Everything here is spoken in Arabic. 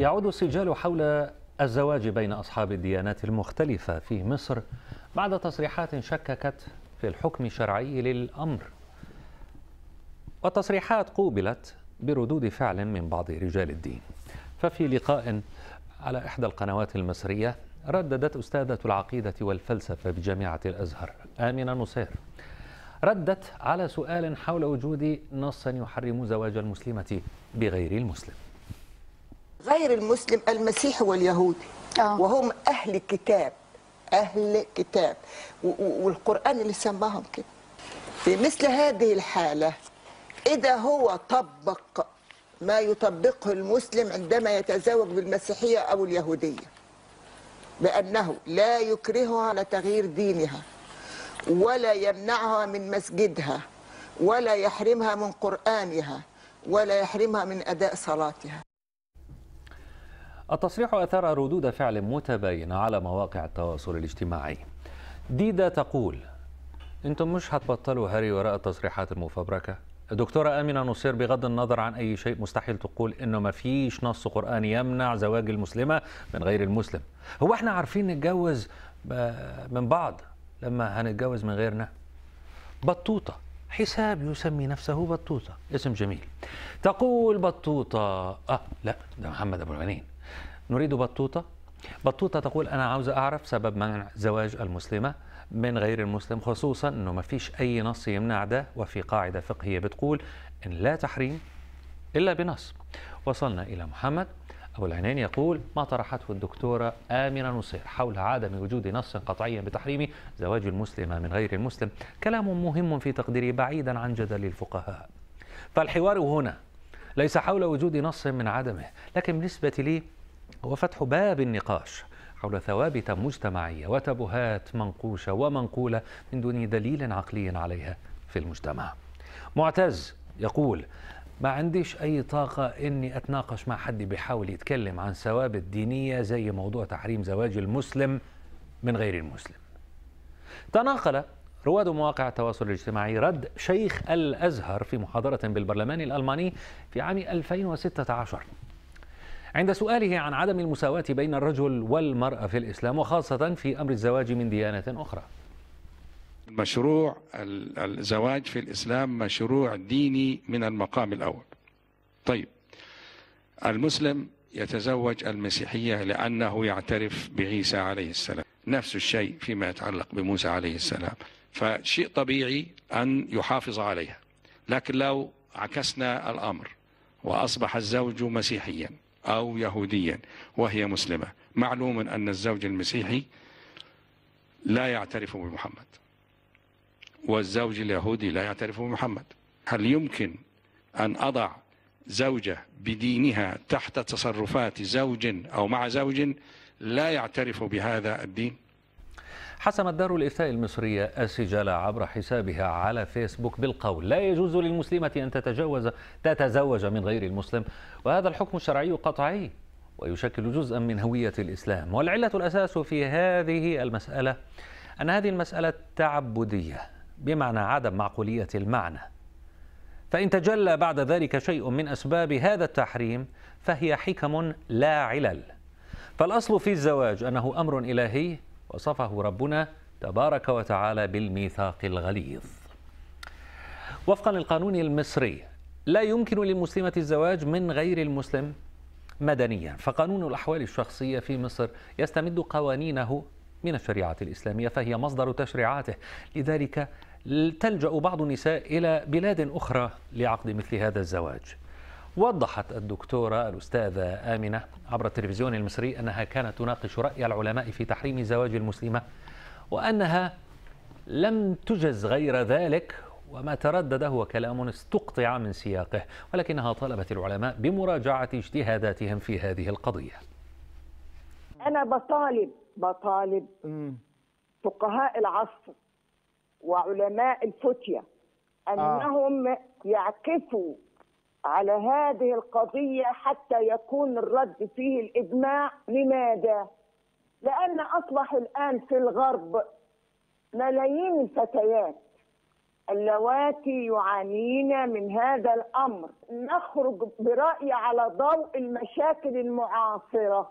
يعود السجال حول الزواج بين أصحاب الديانات المختلفة في مصر بعد تصريحات شككت في الحكم الشرعي للأمر والتصريحات قوبلت بردود فعل من بعض رجال الدين ففي لقاء على إحدى القنوات المصرية رددت أستاذة العقيدة والفلسفة بجامعة الأزهر آمنة نصير ردت على سؤال حول وجود نص يحرم زواج المسلمة بغير المسلم غير المسلم المسيحي واليهودي آه. وهم أهل كتاب أهل كتاب والقرآن اللي سماهم كده في مثل هذه الحالة إذا هو طبق ما يطبقه المسلم عندما يتزوج بالمسيحية أو اليهودية بأنه لا يكرهها على تغيير دينها ولا يمنعها من مسجدها ولا يحرمها من قرآنها ولا يحرمها من أداء صلاتها التصريح أثار ردود فعل متباينة على مواقع التواصل الاجتماعي ديدا تقول انتم مش هتبطلوا هري وراء التصريحات المفبركة الدكتورة آمنة نصير بغض النظر عن أي شيء مستحيل تقول إنه ما فيش نص قرآني يمنع زواج المسلمة من غير المسلم هو إحنا عارفين نتجوز آه، من بعض لما هنتجوز من غيرنا بطوطة حساب يسمي نفسه بطوطة اسم جميل تقول بطوطة آه لا ده محمد أبو العنين نريد بطوطة بطوطة تقول أنا عاوزة أعرف سبب منع زواج المسلمة من غير المسلم خصوصا أنه ما فيش أي نص يمنع ده وفي قاعدة فقهية بتقول إن لا تحريم إلا بنص وصلنا إلى محمد أبو العنين يقول ما طرحته الدكتورة آمنة نصير حول عدم وجود نص قطعي بتحريم زواج المسلمة من غير المسلم كلام مهم في تقديري بعيدا عن جدل الفقهاء فالحوار هنا ليس حول وجود نص من عدمه لكن بالنسبة لي هو فتح باب النقاش حول ثوابت مجتمعية وتبهات منقوشة ومنقولة من دون دليل عقلي عليها في المجتمع معتز يقول ما عنديش أي طاقة إني أتناقش مع حد بيحاول يتكلم عن ثوابت دينية زي موضوع تحريم زواج المسلم من غير المسلم تناقل رواد مواقع التواصل الاجتماعي رد شيخ الأزهر في محاضرة بالبرلمان الألماني في عام 2016 عند سؤاله عن عدم المساواة بين الرجل والمرأة في الإسلام وخاصة في أمر الزواج من ديانة أخرى المشروع الزواج في الإسلام مشروع ديني من المقام الأول طيب المسلم يتزوج المسيحية لأنه يعترف بعيسى عليه السلام نفس الشيء فيما يتعلق بموسى عليه السلام فشيء طبيعي أن يحافظ عليها لكن لو عكسنا الأمر وأصبح الزوج مسيحيا أو يهوديا وهي مسلمة معلوم أن الزوج المسيحي لا يعترف بمحمد والزوج اليهودي لا يعترف بمحمد هل يمكن أن أضع زوجة بدينها تحت تصرفات زوج أو مع زوج لا يعترف بهذا الدين حسمت دار الإفتاء المصرية السجال عبر حسابها على فيسبوك بالقول لا يجوز للمسلمة أن تتجوز تتزوج من غير المسلم وهذا الحكم الشرعي قطعي ويشكل جزءا من هوية الإسلام والعلة الأساس في هذه المسألة أن هذه المسألة تعبدية بمعنى عدم معقولية المعنى فإن تجلى بعد ذلك شيء من أسباب هذا التحريم فهي حكم لا علل فالأصل في الزواج أنه أمر إلهي وصفه ربنا تبارك وتعالى بالميثاق الغليظ وفقا للقانون المصري لا يمكن للمسلمة الزواج من غير المسلم مدنيا فقانون الأحوال الشخصية في مصر يستمد قوانينه من الشريعة الإسلامية فهي مصدر تشريعاته لذلك تلجأ بعض النساء إلى بلاد أخرى لعقد مثل هذا الزواج وضحت الدكتورة الأستاذة آمنة عبر التلفزيون المصري أنها كانت تناقش رأي العلماء في تحريم زواج المسلمة وأنها لم تجز غير ذلك وما تردد هو كلام استقطع من سياقه ولكنها طالبت العلماء بمراجعة اجتهاداتهم في هذه القضية انا بطالب بطالب مم. فقهاء العصر وعلماء الفتيه آه. انهم آه. يعكفوا على هذه القضيه حتى يكون الرد فيه الاجماع لماذا لان اصبح الان في الغرب ملايين الفتيات اللواتي يعانين من هذا الامر نخرج برايي على ضوء المشاكل المعاصره